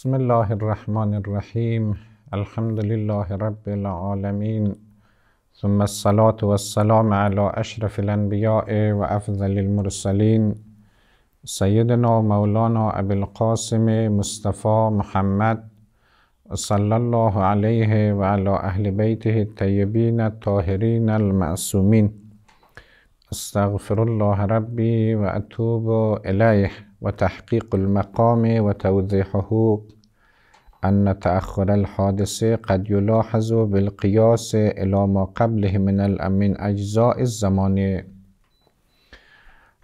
بسم الله الرحمن الرحيم الحمد لله رب العالمين ثم الصلاة والسلام على أشرف الأنبياء وأفضل المرسلين سيدنا مولانا أبي القاسم مصطفى محمد صلى الله عليه وعلى أهل بيته الطيبين الطاهرين المعصومين استغفر الله ربي وأتوب إليه وتحقيق المقام وتوضيحه ان تأخر الحادث قد يلاحظ بالقياس إلى ما قبله من من أجزاء الزمان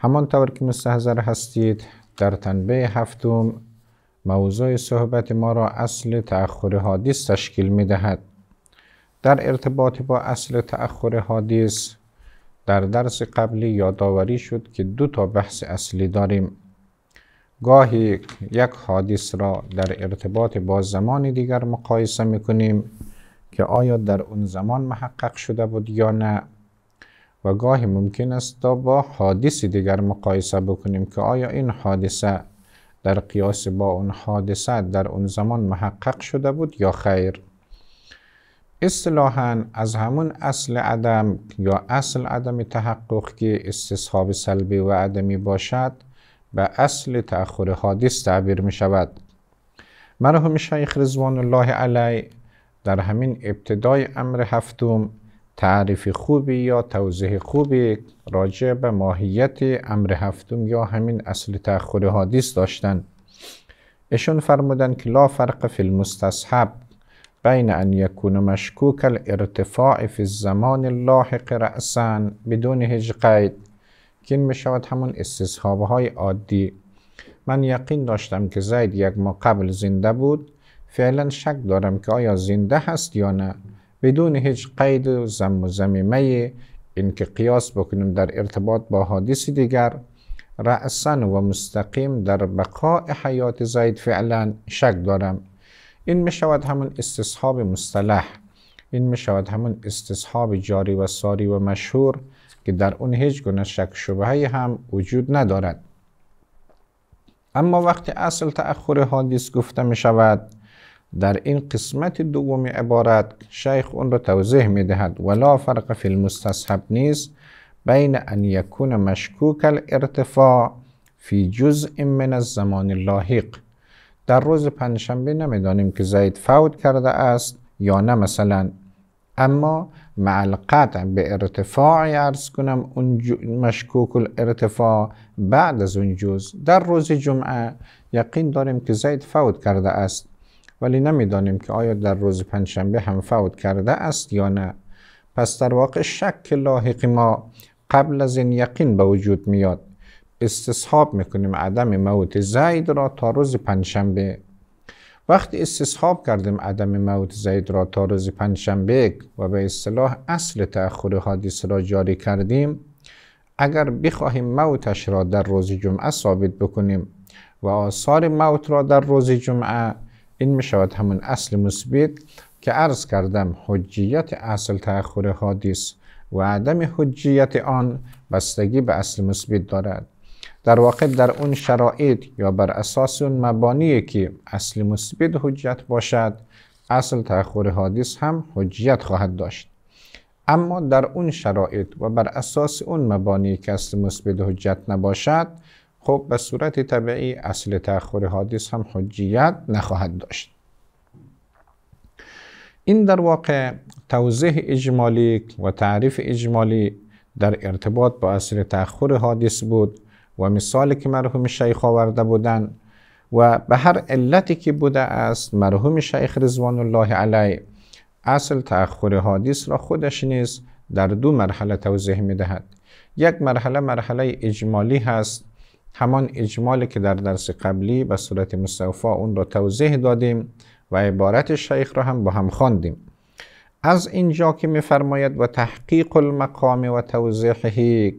همانطور که مستحضر هستید در تنبه هفتم موضوع صحبت ما را اصل تأخر حادث تشکیل می در ارتباط با اصل تأخر حادث در درس قبلی یادآوری شد که دو تا بحث اصلی داریم گاهی یک حادث را در ارتباط با زمان دیگر مقایسه میکنیم که آیا در اون زمان محقق شده بود یا نه و گاهی ممکن است تا با حادث دیگر مقایسه بکنیم که آیا این حادثه در قیاس با اون حادثه در اون زمان محقق شده بود یا خیر اصطلاحا از همون اصل عدم یا اصل عدم تحقق که استصحاب سلبی و عدمی باشد به اصل تأخر حادیث تعبیر می شود مرحوم شیخ رضوان الله علی در همین ابتدای امر هفتم تعریف خوبی یا توضیح خوبی راجع به ماهیت امر هفتم یا همین اصل تأخر حادث داشتند اشون فرمودن که لا فرق فی المستصحب بین ان یکون مشکوک الارتفاع فی الزمان اللاحق رأسان بدون هیچ قید که این میشود همون استصحابه های عادی من یقین داشتم که زید یک ماه قبل زنده بود فعلا شک دارم که آیا زنده هست یا نه بدون هیچ قید و زم و زمیمه اینکه قیاس بکنیم در ارتباط با حادیث دیگر رأسا و مستقیم در بقاء حیات زید فعلا شک دارم این می شود همون استصحاب مصطلح این می شود همون استصحاب جاری و ساری و مشهور که در اون هیچ گونه شک شبهه هم وجود ندارد اما وقتی اصل تأخر حادیث گفته می شود در این قسمت دوم عبارت شیخ اون را توضیح می دهد ولا فرق فی المستصحب نیست بین ان یکون مشکوک الارتفاع فی جزء من الزمان اللاحق در روز پنجشنبه نمیدانیم که زید فوت کرده است یا نه مثلا اما مع القطع به ارتفاع ارز کنم مشکوک الارتفاع بعد از اون جز در روز جمعه یقین داریم که زید فوت کرده است ولی نمیدانیم که آیا در روز پنجشنبه هم فوت کرده است یا نه پس در واقع شک لاحق ما قبل از این یقین به وجود میاد استصحاب میکنیم عدم موت زید را تا روز پنجشنبه وقتی استصحاب کردیم عدم موت زید را تا روز پنجشنبه و به اصطلاح اصل تأخر حادثه را جاری کردیم اگر بخواهیم موتش را در روز جمعه ثابت بکنیم و آثار موت را در روز جمعه این می شود همون اصل مثبت که عرض کردم حجیت اصل تأخر حادث و عدم حجیت آن بستگی به اصل مثبت دارد در واقع در اون شرایط یا بر اساس اون مبانی که اصل مثبت حجت باشد اصل تأخر حادث هم حجیت خواهد داشت اما در اون شرایط و بر اساس اون مبانی که اصل مثبت حجت نباشد خب به صورت طبیعی اصل تأخر حادث هم حجیت نخواهد داشت این در واقع توضیح اجمالی و تعریف اجمالی در ارتباط با اصل تأخر حادث بود و مثالی که مرحوم شیخ آورده بودن و به هر علتی که بوده است مرحوم شیخ رضوان الله علیه اصل تأخر حادیث را خودش نیز در دو مرحله توضیح می دهد یک مرحله مرحله اجمالی هست همان اجمالی که در درس قبلی به صورت مستوفا اون را توضیح دادیم و عبارت شیخ را هم با هم خواندیم از اینجا که میفرماید و تحقیق المقام و توضیحه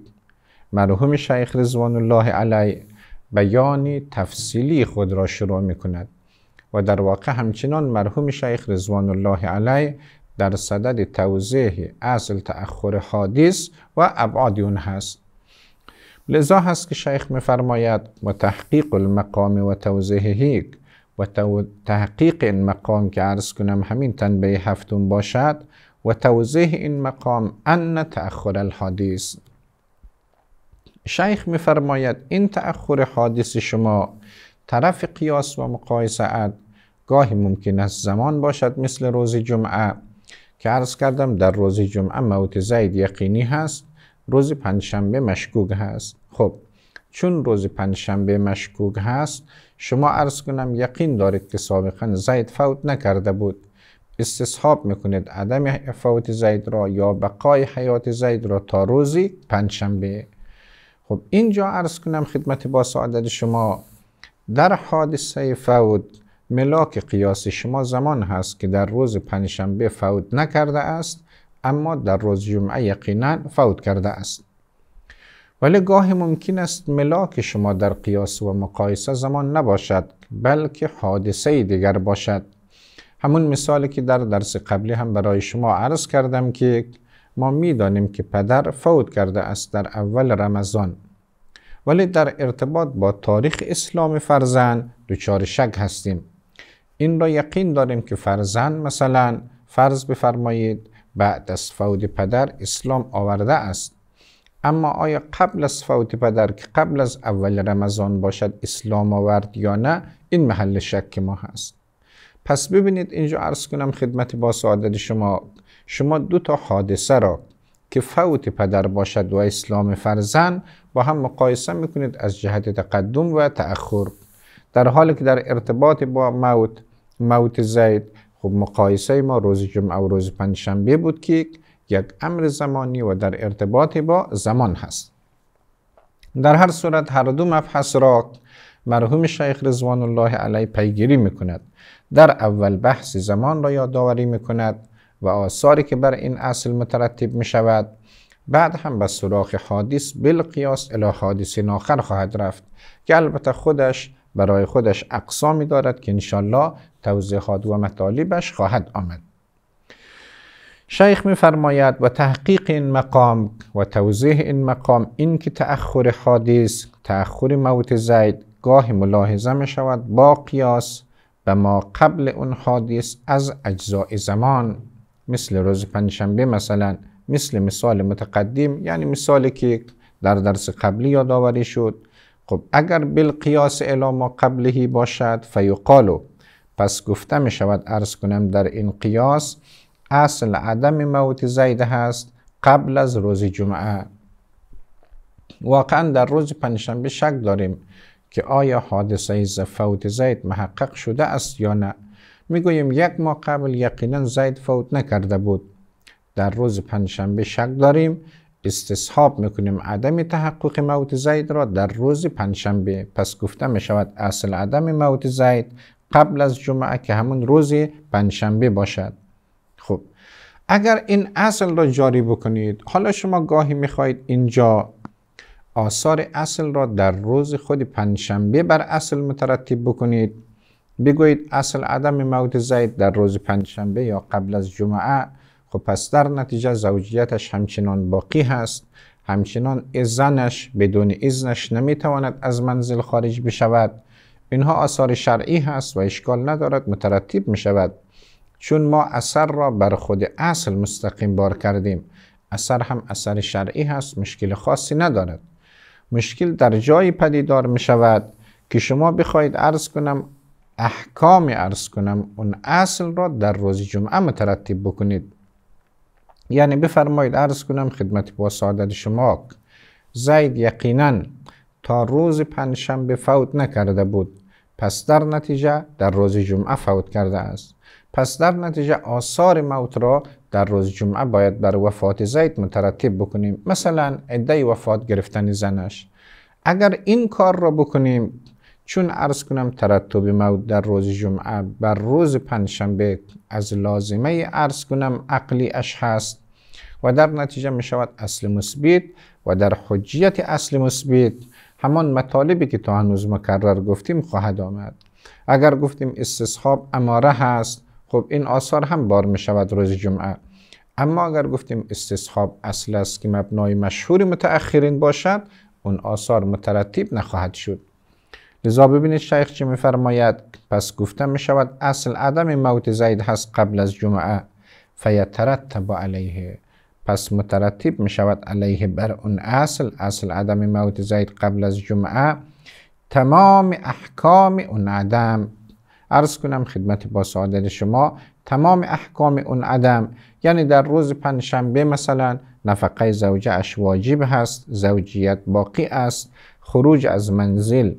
مرحوم شیخ رضوان الله علیه بیانی تفصیلی خود را شروع می کند و در واقع همچنان مرحوم شیخ رضوان الله علیه در صدد توضیح اصل تأخر حادیث و ابعاد اون هست لذا هست که شیخ میفرماید و تحقیق المقام و توضیح هیک و تحقیق این مقام که عرض کنم همین تنبیه هفتون باشد و توضیح این مقام ان تأخر الحادیث شیخ میفرماید این تأخر حادث شما طرف قیاس و مقایسه گاهی ممکن است زمان باشد مثل روز جمعه که عرض کردم در روز جمعه موت زید یقینی هست روز پنجشنبه مشکوک هست خب چون روز پنجشنبه مشکوک هست شما عرض کنم یقین دارید که سابقا زید فوت نکرده بود استصحاب میکنید عدم فوت زید را یا بقای حیات زید را تا روزی پنجشنبه خب اینجا عرض کنم خدمت با سعادت شما در حادثه فوت ملاک قیاس شما زمان هست که در روز پنجشنبه فوت نکرده است اما در روز جمعه یقینا فوت کرده است ولی گاهی ممکن است ملاک شما در قیاس و مقایسه زمان نباشد بلکه حادثه دیگر باشد همون مثالی که در درس قبلی هم برای شما عرض کردم که ما میدانیم که پدر فوت کرده است در اول رمضان ولی در ارتباط با تاریخ اسلام فرزند دچار شک هستیم این را یقین داریم که فرزن مثلا فرض بفرمایید بعد از فوت پدر اسلام آورده است اما آیا قبل از فوت پدر که قبل از اول رمضان باشد اسلام آورد یا نه این محل شک ما هست پس ببینید اینجا عرض کنم خدمت با سعادت شما شما دو تا حادثه را که فوت پدر باشد و اسلام فرزن با هم مقایسه میکنید از جهت تقدم و تأخر در حالی که در ارتباط با موت موت زید خب مقایسه ما روز جمعه و روز پنجشنبه بود که یک امر زمانی و در ارتباط با زمان هست در هر صورت هر دو مبحث را مرحوم شیخ رضوان الله علیه پیگیری میکند در اول بحث زمان را یادآوری میکند و آثاری که بر این اصل مترتب می شود بعد هم به سراغ حادیث بالقیاس الی حادیث ناخر خواهد رفت که البته خودش برای خودش اقسامی دارد که انشالله توضیحات و مطالبش خواهد آمد شیخ میفرماید و تحقیق این مقام و توضیح این مقام این که تأخر حادیث تأخر موت زید گاهی ملاحظه می شود با قیاس به ما قبل اون حادیث از اجزای زمان مثل روز پنجشنبه مثلا مثل مثال متقدم یعنی مثالی که در درس قبلی یادآوری شد خب اگر بالقیاس ما قبلهی باشد فیقالو پس گفته می شود ارز کنم در این قیاس اصل عدم موت زید هست قبل از روز جمعه واقعا در روز پنجشنبه شک داریم که آیا حادثه فوت زید محقق شده است یا نه میگویم یک ماه قبل یقینا زید فوت نکرده بود در روز پنجشنبه شک داریم استصحاب میکنیم عدم تحقق موت زید را در روز پنجشنبه پس گفته میشود اصل عدم موت زید قبل از جمعه که همون روز پنجشنبه باشد خب اگر این اصل را جاری بکنید حالا شما گاهی میخواهید اینجا آثار اصل را در روز خود پنجشنبه بر اصل مترتب بکنید بگویید اصل عدم موت زید در روز پنجشنبه یا قبل از جمعه خب پس در نتیجه زوجیتش همچنان باقی هست همچنان زنش بدون اذنش نمیتواند از منزل خارج بشود اینها آثار شرعی هست و اشکال ندارد مترتب میشود چون ما اثر را بر خود اصل مستقیم بار کردیم اثر هم اثر شرعی هست مشکل خاصی ندارد مشکل در جایی پدیدار می شود که شما بخواید عرض کنم احکام ارز کنم اون اصل را در روز جمعه مترتب بکنید یعنی بفرمایید ارز کنم خدمت با سعادت شما زید یقینا تا روز پنجشنبه فوت نکرده بود پس در نتیجه در روز جمعه فوت کرده است پس در نتیجه آثار موت را در روز جمعه باید بر وفات زید مترتب بکنیم مثلا عده وفات گرفتن زنش اگر این کار را بکنیم چون عرض کنم ترتب موت در روز جمعه بر روز پنجشنبه از لازمه عرض کنم عقلی اش هست و در نتیجه می شود اصل مثبت و در حجیت اصل مثبت همان مطالبی که تا هنوز مکرر گفتیم خواهد آمد اگر گفتیم استصحاب اماره هست خب این آثار هم بار می شود روز جمعه اما اگر گفتیم استصحاب اصل است که مبنای مشهور متأخرین باشد اون آثار مترتیب نخواهد شد لذا ببینید شیخ چه میفرماید پس گفته می شود اصل عدم موت زید هست قبل از جمعه فیترتب علیه پس مترتب می شود علیه بر اون اصل اصل عدم موت زید قبل از جمعه تمام احکام اون عدم عرض کنم خدمت با سعادت شما تمام احکام اون عدم یعنی در روز پنجشنبه مثلا نفقه زوجه اش واجب هست زوجیت باقی است خروج از منزل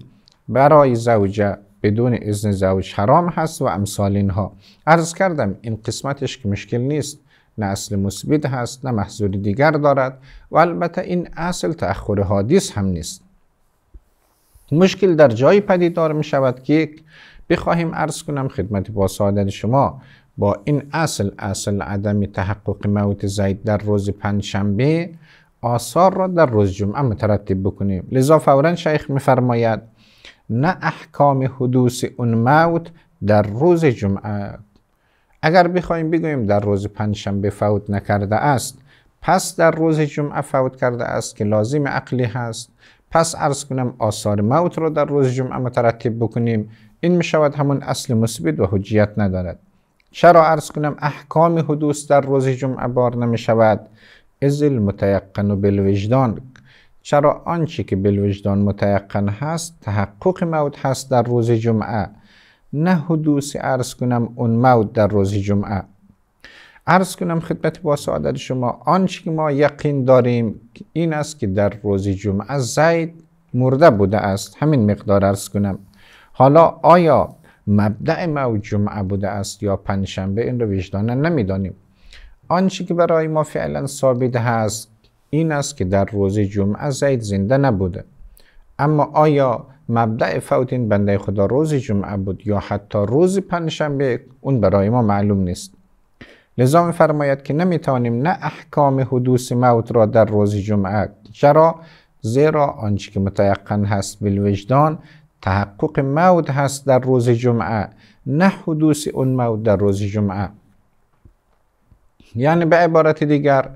برای زوجه بدون اذن زوج حرام هست و امثال اینها عرض کردم این قسمتش که مشکل نیست نه اصل مثبت هست نه محضور دیگر دارد و البته این اصل تأخر حادیث هم نیست مشکل در جای پدیدار می شود که یک بخواهیم عرض کنم خدمت با سعادت شما با این اصل اصل عدم تحقق موت زید در روز شنبه آثار را در روز جمعه مترتب بکنیم لذا فورا شیخ میفرماید نه احکام حدوث اون موت در روز جمعه اگر بخوایم بگوییم در روز پنجشنبه فوت نکرده است پس در روز جمعه فوت کرده است که لازم عقلی هست پس ارز کنم آثار موت را در روز جمعه مترتب بکنیم این می شود همون اصل مثبت و حجیت ندارد چرا ارز کنم احکام حدوث در روز جمعه بار نمی شود از و بالوجدان چرا آنچه که بالوجدان متیقن هست تحقق موت هست در روز جمعه نه حدوث ارز کنم اون موت در روز جمعه عرض کنم خدمت با سعادت شما آنچه که ما یقین داریم این است که در روز جمعه زید مرده بوده است همین مقدار عرض کنم حالا آیا مبدع موت جمعه بوده است یا پنجشنبه این رو وجدانه نمیدانیم آنچه که برای ما فعلا ثابت هست این است که در روز جمعه زید زنده نبوده اما آیا مبدع فوت این بنده خدا روز جمعه بود یا حتی روز پنجشنبه اون برای ما معلوم نیست لذا فرماید که نمیتوانیم نه احکام حدوث موت را در روز جمعه چرا زیرا آنچه که متیقن هست بالوجدان تحقق موت هست در روز جمعه نه حدوث اون موت در روز جمعه یعنی به عبارت دیگر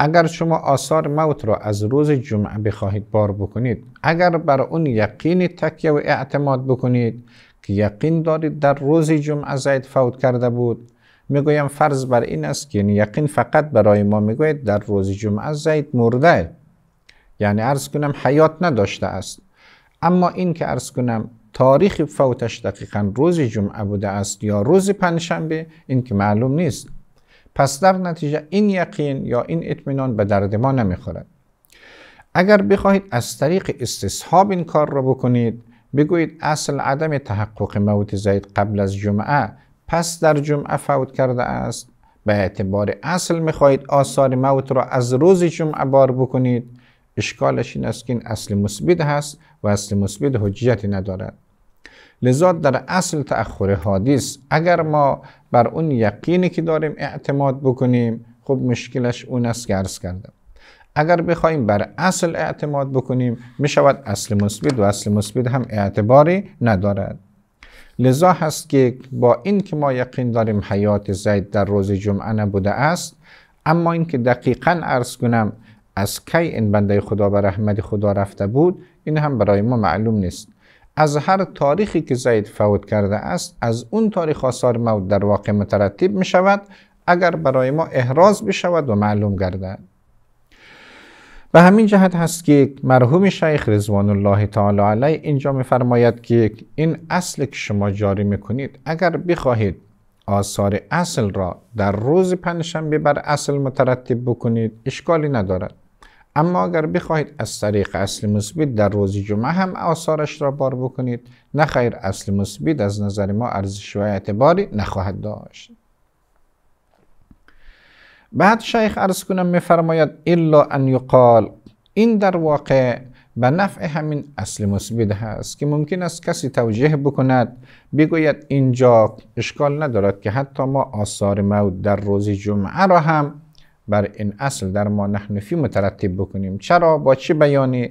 اگر شما آثار موت را از روز جمعه بخواهید بار بکنید اگر بر اون یقین تکیه و اعتماد بکنید که یقین دارید در روز جمعه زید فوت کرده بود میگویم فرض بر این است که این یقین فقط برای ما میگوید در روز جمعه زید مرده یعنی ارز کنم حیات نداشته است اما این که ارز کنم تاریخ فوتش دقیقا روز جمعه بوده است یا روز پنجشنبه این که معلوم نیست پس در نتیجه این یقین یا این اطمینان به درد ما نمیخورد اگر بخواهید از طریق استصحاب این کار را بکنید بگویید اصل عدم تحقق موت زید قبل از جمعه پس در جمعه فوت کرده است به اعتبار اصل میخواهید آثار موت را از روز جمعه بار بکنید اشکالش این است که این اصل مثبت هست و اصل مثبت حجیتی ندارد لذا در اصل تأخر حادیث اگر ما بر اون یقینی که داریم اعتماد بکنیم خب مشکلش اون است که عرض کردم اگر بخوایم بر اصل اعتماد بکنیم می شود اصل مثبت و اصل مثبت هم اعتباری ندارد لذا هست که با این که ما یقین داریم حیات زید در روز جمعه نبوده است اما اینکه دقیقا عرض کنم از کی این بنده خدا به رحمت خدا رفته بود این هم برای ما معلوم نیست از هر تاریخی که زید فوت کرده است از اون تاریخ آثار موت در واقع مترتب می شود اگر برای ما احراز بشود و معلوم گردد به همین جهت هست که مرحوم شیخ رضوان الله تعالی علیه اینجا فرماید که این اصل که شما جاری میکنید اگر بخواهید آثار اصل را در روز پنجشنبه بر اصل مترتب بکنید اشکالی ندارد اما اگر بخواهید از طریق اصل مثبت در روز جمعه هم آثارش را بار بکنید نه اصل مثبت از نظر ما ارزش و اعتباری نخواهد داشت بعد شیخ عرض کنم میفرماید الا ان یقال این در واقع به نفع همین اصل مثبت هست که ممکن است کسی توجیه بکند بگوید اینجا اشکال ندارد که حتی ما آثار موت در روز جمعه را هم بر این اصل در ما نحنفی مترتب بکنیم چرا با چه بیانی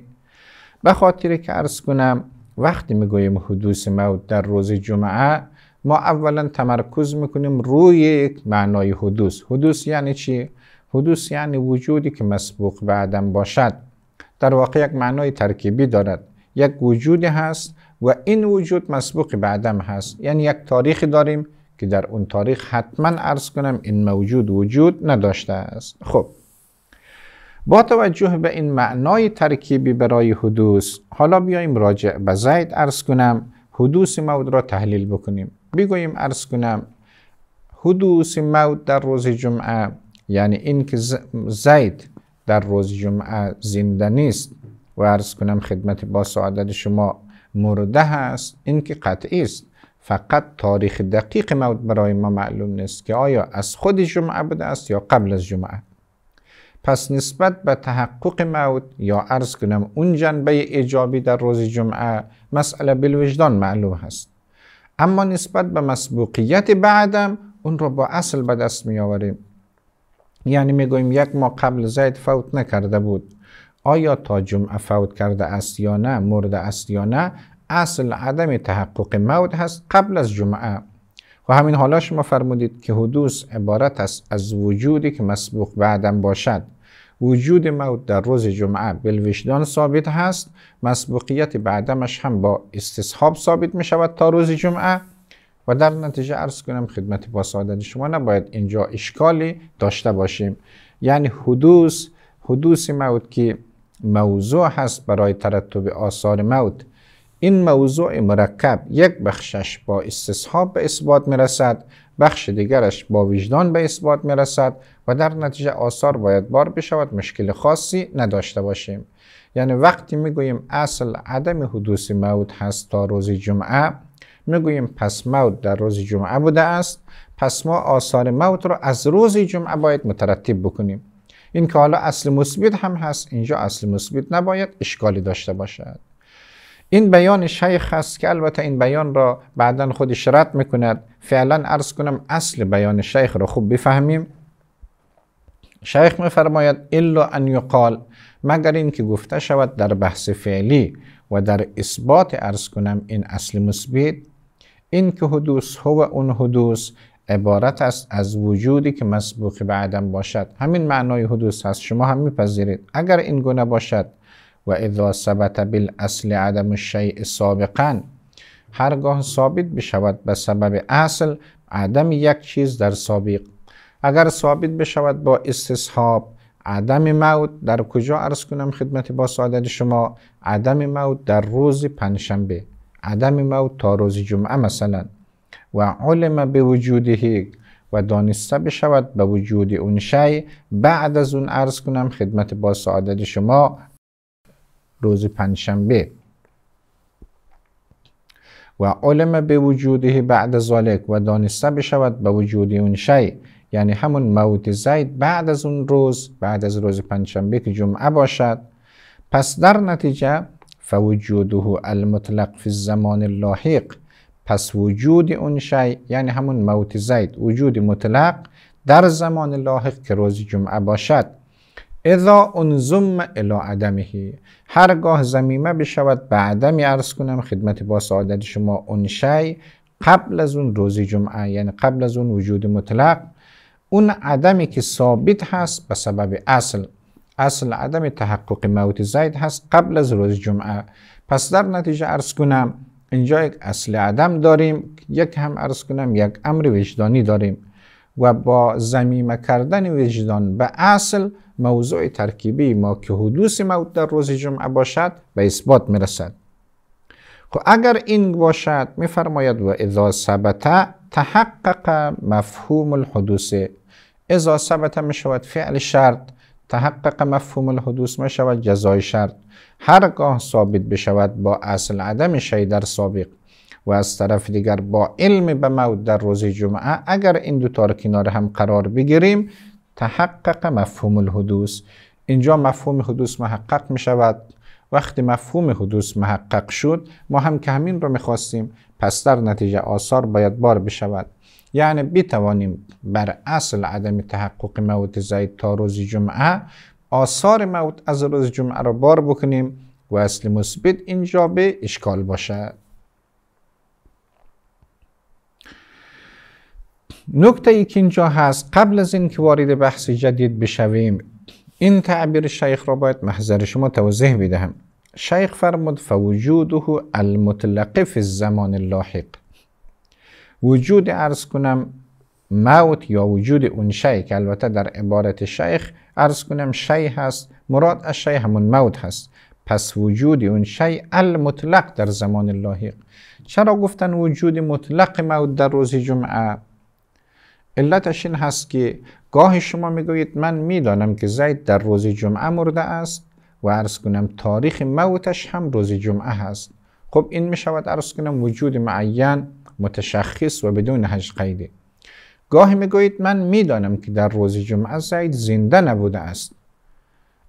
به خاطر که عرض کنم وقتی میگویم حدوث موت در روز جمعه ما اولا تمرکز میکنیم روی یک معنای حدوث حدوث یعنی چی حدوث یعنی وجودی که مسبوق به عدم باشد در واقع یک معنای ترکیبی دارد یک وجودی هست و این وجود مسبوق به عدم هست یعنی یک تاریخی داریم که در اون تاریخ حتما عرض کنم این موجود وجود نداشته است خب با توجه به این معنای ترکیبی برای حدوث حالا بیایم راجع به زید عرض کنم حدوث موت را تحلیل بکنیم بگوییم عرض کنم حدوث مود در روز جمعه یعنی اینکه زید در روز جمعه زنده نیست و عرض کنم خدمت با سعادت شما مرده هست این که قطعی است فقط تاریخ دقیق موت برای ما معلوم نیست که آیا از خود جمعه بوده است یا قبل از جمعه پس نسبت به تحقق موت یا عرض کنم اون جنبه ایجابی در روز جمعه مسئله بالوجدان معلوم هست اما نسبت به مسبوقیت بعدم اون رو با اصل به دست می آوریم یعنی می یک ما قبل زید فوت نکرده بود آیا تا جمعه فوت کرده است یا نه مرده است یا نه اصل عدم تحقق موت هست قبل از جمعه و همین حالا شما فرمودید که حدوث عبارت است از وجودی که مسبوق بعدم باشد وجود موت در روز جمعه بالوجدان ثابت هست مسبوقیت بعدمش هم با استصحاب ثابت می شود تا روز جمعه و در نتیجه عرض کنم خدمت با سعادت شما نباید اینجا اشکالی داشته باشیم یعنی حدوث حدوث موت که موضوع هست برای ترتب آثار موت این موضوع مرکب یک بخشش با استصحاب به اثبات میرسد بخش دیگرش با وجدان به اثبات میرسد و در نتیجه آثار باید بار بشود مشکل خاصی نداشته باشیم یعنی وقتی میگوییم اصل عدم حدوث موت هست تا روز جمعه میگوییم پس موت در روز جمعه بوده است پس ما آثار موت را رو از روز جمعه باید مترتب بکنیم این که حالا اصل مثبت هم هست اینجا اصل مثبت نباید اشکالی داشته باشد این بیان شیخ است که البته این بیان را بعدا خودش رد میکند فعلا عرض کنم اصل بیان شیخ را خوب بفهمیم شیخ میفرماید الا ان یقال مگر اینکه گفته شود در بحث فعلی و در اثبات ارز کنم این اصل مثبت این که حدوث هو اون حدوث عبارت است از وجودی که مسبوق به عدم باشد همین معنای حدوث هست شما هم میپذیرید اگر این گونه باشد و اذا ثبت بالاصل عدم الشیء سابقا هرگاه ثابت بشود به سبب اصل عدم یک چیز در سابق اگر ثابت بشود با استصحاب عدم موت در کجا عرض کنم خدمت با سعادت شما عدم موت در روز پنجشنبه عدم موت تا روز جمعه مثلا و علم به وجوده و دانسته بشود به وجود اون شی بعد از اون عرض کنم خدمت با سعادت شما روز پنجشنبه و علم به وجوده بعد ذالک و دانسته بشود به وجود اون شی یعنی همون موت زید بعد از اون روز بعد از روز پنجشنبه که جمعه باشد پس در نتیجه فوجوده المطلق فی الزمان اللاحق پس وجود اون شی یعنی همون موت زید وجود مطلق در زمان لاحق که روز جمعه باشد اذا انزم الی عدمه هرگاه زمیمه بشود به عدمی عرض کنم خدمت با سعادت شما اون شی قبل از اون روز جمعه یعنی قبل از اون وجود مطلق اون عدمی که ثابت هست به سبب اصل اصل عدم تحقق موت زید هست قبل از روز جمعه پس در نتیجه عرض کنم اینجا یک اصل عدم داریم یک هم عرض کنم یک امر وجدانی داریم و با زمیمه کردن وجدان به اصل موضوع ترکیبی ما که حدوث موت در روز جمعه باشد به اثبات میرسد خب اگر این باشد میفرماید و اذا ثبت تحقق مفهوم الحدوث اذا ثبت می شود فعل شرط تحقق مفهوم الحدوث می شود جزای شرط هرگاه ثابت بشود با اصل عدم شی در سابق و از طرف دیگر با علم به موت در روز جمعه اگر این دو تا کنار هم قرار بگیریم تحقق مفهوم الحدوث اینجا مفهوم حدوث محقق می شود وقتی مفهوم حدوث محقق شد ما هم که همین رو میخواستیم پس در نتیجه آثار باید بار بشود یعنی بتوانیم بر اصل عدم تحقق موت زید تا روز جمعه آثار موت از روز جمعه را بار بکنیم و اصل مثبت اینجا به اشکال باشد نکته ای که اینجا هست قبل از اینکه وارد بحث جدید بشویم این تعبیر شیخ را باید محضر شما توضیح بدهم شیخ فرمود فوجوده المطلق فی الزمان اللاحق وجود ارز کنم موت یا وجود اون شیخ که البته در عبارت شیخ ارز کنم شیخ هست مراد از شی همون موت هست پس وجود اون شی المطلق در زمان لاحق چرا گفتن وجود مطلق موت در روز جمعه علتش این هست که گاهی شما میگویید من میدانم که زید در روز جمعه مرده است و عرض کنم تاریخ موتش هم روز جمعه هست خب این میشود عرض کنم وجود معین متشخص و بدون هج قیده گاهی میگویید من میدانم که در روز جمعه زید زنده نبوده است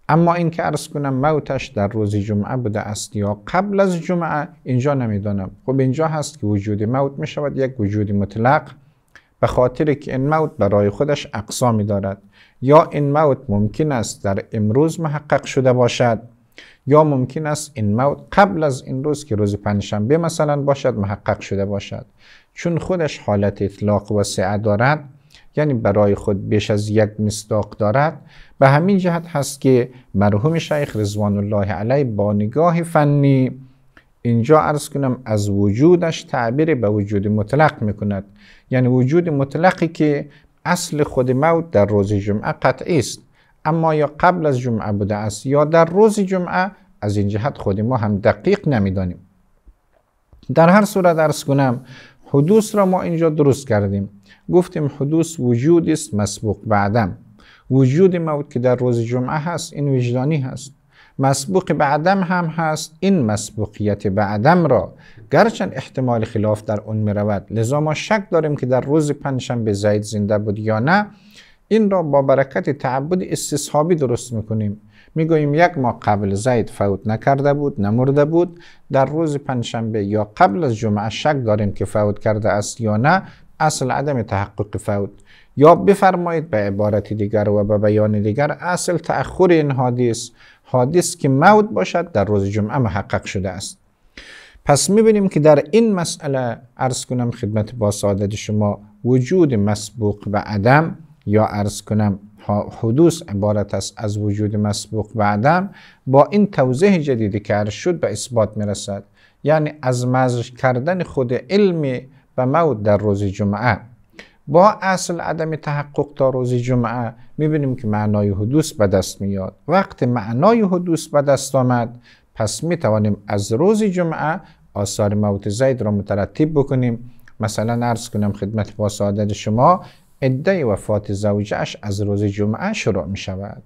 اما اینکه عرض کنم موتش در روز جمعه بوده است یا قبل از جمعه اینجا نمیدانم خب اینجا هست که وجود موت میشود یک وجود مطلق به خاطر که این موت برای خودش اقسامی دارد یا این موت ممکن است در امروز محقق شده باشد یا ممکن است این موت قبل از این روز که روز پنجشنبه مثلا باشد محقق شده باشد چون خودش حالت اطلاق و سعه دارد یعنی برای خود بیش از یک مصداق دارد به همین جهت هست که مرحوم شیخ رضوان الله علیه با نگاه فنی اینجا عرض کنم از وجودش تعبیر به وجود مطلق میکند یعنی وجود مطلقی که اصل خود موت در روز جمعه قطعی است اما یا قبل از جمعه بوده است یا در روز جمعه از این جهت خود ما هم دقیق نمیدانیم در هر صورت عرض کنم حدوث را ما اینجا درست کردیم گفتیم حدوث وجود است مسبوق بعدم وجود موت که در روز جمعه هست این وجدانی هست مسبوق بعدم هم هست این مسبوقیت بعدم را گرچن احتمال خلاف در اون می رود لذا ما شک داریم که در روز پنجشنبه زید زنده بود یا نه این را با برکت تعبد استصحابی درست میکنیم میگوییم یک ماه قبل زید فوت نکرده بود نمرده بود در روز پنجشنبه یا قبل از جمعه شک داریم که فوت کرده است یا نه اصل عدم تحقق فوت یا بفرمایید به عبارت دیگر و به بیان دیگر اصل تأخر این حادیث حادث که موت باشد در روز جمعه محقق شده است پس میبینیم که در این مسئله ارز کنم خدمت با سعادت شما وجود مسبوق و عدم یا ارز کنم حدوث عبارت است از وجود مسبوق به عدم با این توضیح جدیدی که عرض شد به اثبات میرسد یعنی از مزج کردن خود علمی به موت در روز جمعه با اصل عدم تحقق تا روز جمعه میبینیم که معنای حدوث به دست میاد وقت معنای حدوث به دست آمد پس میتوانیم از روز جمعه آثار موت زید را مترتب بکنیم مثلا عرض کنم خدمت با سعادت شما عده وفات زوجش از روز جمعه شروع می شود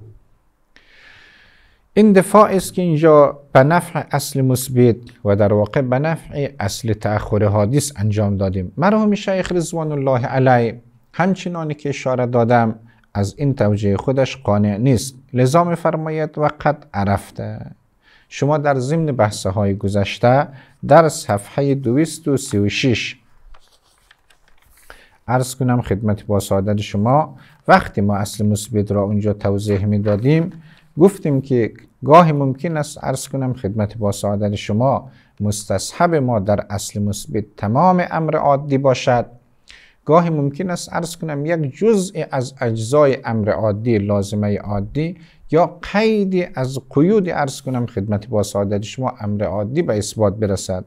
این دفاع است که اینجا به نفع اصل مثبت و در واقع به نفع اصل تأخر حادیث انجام دادیم مرحوم شیخ رضوان الله علیه همچنانی که اشاره دادم از این توجه خودش قانع نیست لذا فرماید و قد عرفته شما در ضمن بحث های گذشته در صفحه 236 عرض کنم خدمت با سعادت شما وقتی ما اصل مثبت را اونجا توضیح می دادیم گفتیم که گاهی ممکن است عرض کنم خدمت با سعادت شما مستصحب ما در اصل مثبت تمام امر عادی باشد گاهی ممکن است عرض کنم یک جزء از اجزای امر عادی لازمه عادی یا قیدی از قیود عرض کنم خدمت با سعادت شما امر عادی به اثبات برسد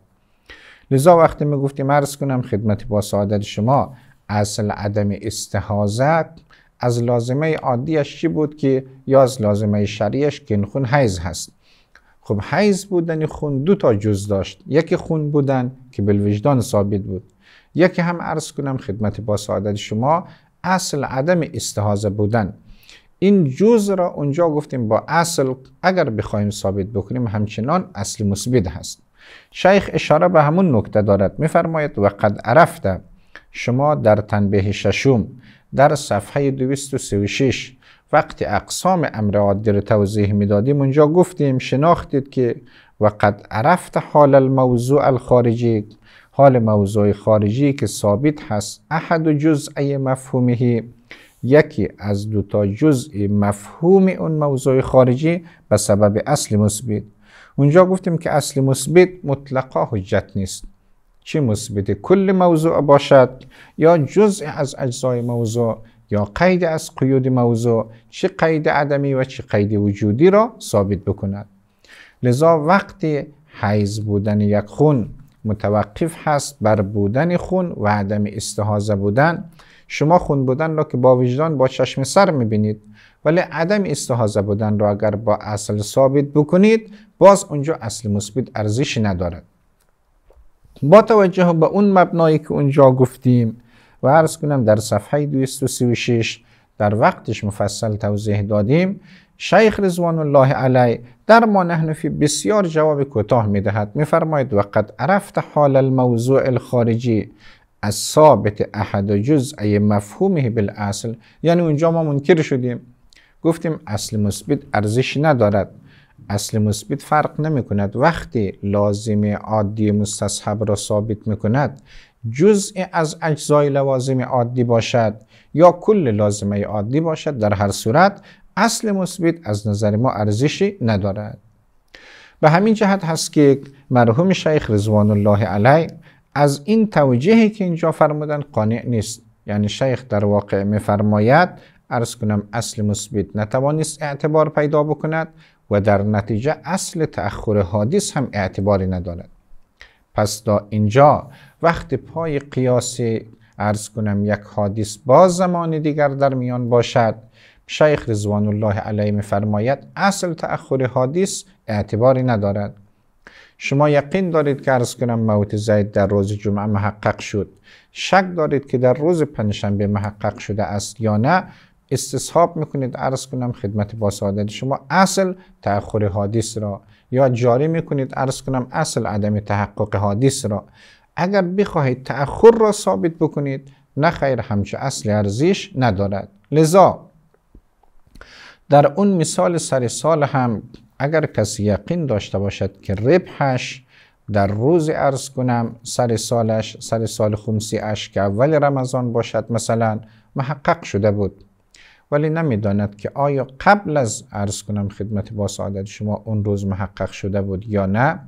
لذا وقتی می گفتیم عرض کنم خدمت با سعادت شما اصل عدم استحازت از لازمه عادیش چی بود که یا از لازمه شریعش که این خون حیز هست خب حیز بودن یعنی خون دو تا جز داشت یکی خون بودن که بالوجدان ثابت بود یکی هم عرض کنم خدمت با سعادت شما اصل عدم استحاضه بودن این جز را اونجا گفتیم با اصل اگر بخوایم ثابت بکنیم همچنان اصل مثبت هست شیخ اشاره به همون نکته دارد میفرماید و قد عرفته شما در تنبیه ششم در صفحه 236 وقتی اقسام امر عادی توضیح میدادیم اونجا گفتیم شناختید که وقد عرفت حال الموضوع الخارجی حال موضوع خارجی که ثابت هست احد و مفهومه یکی از دو تا جزء مفهوم اون موضوع خارجی به سبب اصل مثبت اونجا گفتیم که اصل مثبت مطلقا حجت نیست چه مثبت کل موضوع باشد یا جزء از اجزای موضوع یا قید از قیود موضوع چه قید عدمی و چه قید وجودی را ثابت بکند لذا وقتی حیز بودن یک خون متوقف هست بر بودن خون و عدم استحاضه بودن شما خون بودن را که با وجدان با چشم سر میبینید ولی عدم استحاضه بودن را اگر با اصل ثابت بکنید باز اونجا اصل مثبت ارزشی ندارد با توجه به اون مبنایی که اونجا گفتیم و عرض کنم در صفحه 236 در وقتش مفصل توضیح دادیم شیخ رضوان الله علی در ما نهنفی بسیار جواب کوتاه میدهد میفرماید وقد عرفت حال الموضوع الخارجی از ثابت احد ای مفهومه بالاصل یعنی اونجا ما منکر شدیم گفتیم اصل مثبت ارزش ندارد اصل مثبت فرق نمی کند وقتی لازم عادی مستصحب را ثابت می کند جزء از اجزای لوازم عادی باشد یا کل لازمه عادی باشد در هر صورت اصل مثبت از نظر ما ارزشی ندارد به همین جهت هست که مرحوم شیخ رضوان الله علیه از این توجیهی که اینجا فرمودن قانع نیست یعنی شیخ در واقع میفرماید ارز کنم اصل مثبت نتوانست اعتبار پیدا بکند و در نتیجه اصل تأخر حادیث هم اعتباری ندارد پس تا اینجا وقت پای قیاس ارز کنم یک حادیث با زمان دیگر در میان باشد شیخ رضوان الله علیه میفرماید اصل تأخر حادیث اعتباری ندارد شما یقین دارید که ارز کنم موت زید در روز جمعه محقق شد شک دارید که در روز پنجشنبه محقق شده است یا نه استصحاب میکنید عرض کنم خدمت با سعادت شما اصل تأخر حادیث را یا جاری میکنید عرض کنم اصل عدم تحقق حادث را اگر بخواهید تأخر را ثابت بکنید نه خیر همچه اصل ارزش ندارد لذا در اون مثال سر سال هم اگر کسی یقین داشته باشد که ربحش در روز ارز کنم سر سالش سر سال خمسی اش که اول رمضان باشد مثلا محقق شده بود ولی نمیداند که آیا قبل از عرض کنم خدمت با سعادت شما اون روز محقق شده بود یا نه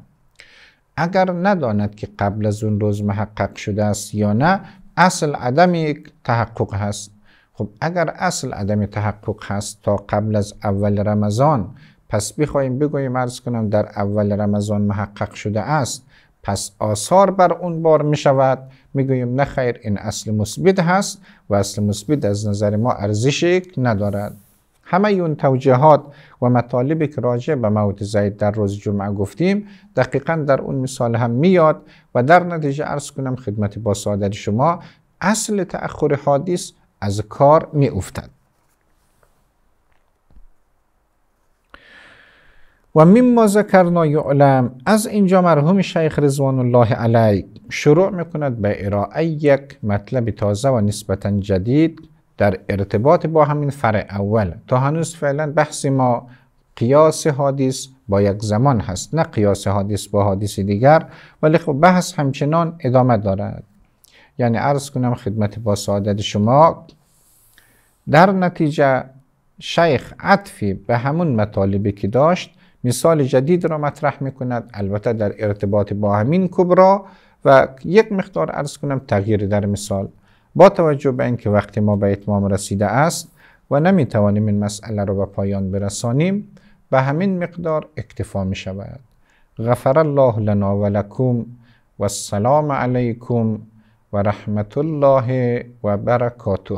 اگر نداند که قبل از اون روز محقق شده است یا نه اصل عدم تحقق هست خب اگر اصل عدم تحقق هست تا قبل از اول رمضان پس بخوایم بگوییم عرض کنم در اول رمضان محقق شده است پس آثار بر اون بار می شود میگویم نه خیر این اصل مثبت هست و اصل مثبت از نظر ما ارزشی ندارد همه اون توجهات و مطالبی که راجع به موت زید در روز جمعه گفتیم دقیقا در اون مثال هم میاد و در نتیجه ارز کنم خدمت با سادر شما اصل تأخر حادیث از کار می افتد. و مما ذکرنا یعلم از اینجا مرحوم شیخ رضوان الله علی شروع میکند به ارائه یک مطلب تازه و نسبتا جدید در ارتباط با همین فرع اول تا هنوز فعلا بحث ما قیاس حادیث با یک زمان هست نه قیاس حادیث با حادیث دیگر ولی خب بحث همچنان ادامه دارد یعنی عرض کنم خدمت با سعادت شما در نتیجه شیخ عطفی به همون مطالبی که داشت مثال جدید را مطرح می کند البته در ارتباط با همین کبرا و یک مقدار ارز کنم تغییر در مثال با توجه به اینکه وقتی ما به اتمام رسیده است و نمی توانیم این مسئله را به پایان برسانیم به همین مقدار اکتفا می شود غفر الله لنا و لکم و السلام علیکم و رحمت الله و برکاته